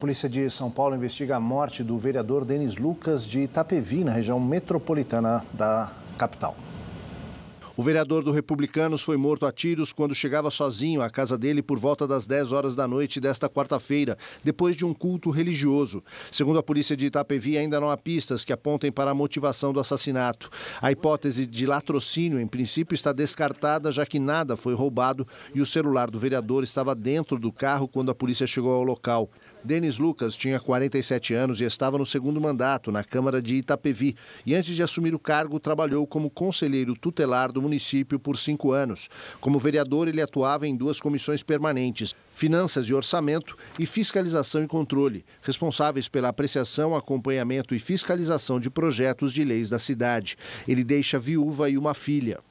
Polícia de São Paulo investiga a morte do vereador Denis Lucas de Itapevi, na região metropolitana da capital. O vereador do Republicanos foi morto a tiros quando chegava sozinho à casa dele por volta das 10 horas da noite desta quarta-feira, depois de um culto religioso. Segundo a polícia de Itapevi, ainda não há pistas que apontem para a motivação do assassinato. A hipótese de latrocínio, em princípio, está descartada, já que nada foi roubado e o celular do vereador estava dentro do carro quando a polícia chegou ao local. Denis Lucas tinha 47 anos e estava no segundo mandato na Câmara de Itapevi e antes de assumir o cargo trabalhou como conselheiro tutelar do município por cinco anos. Como vereador, ele atuava em duas comissões permanentes, Finanças e Orçamento e Fiscalização e Controle, responsáveis pela apreciação, acompanhamento e fiscalização de projetos de leis da cidade. Ele deixa viúva e uma filha.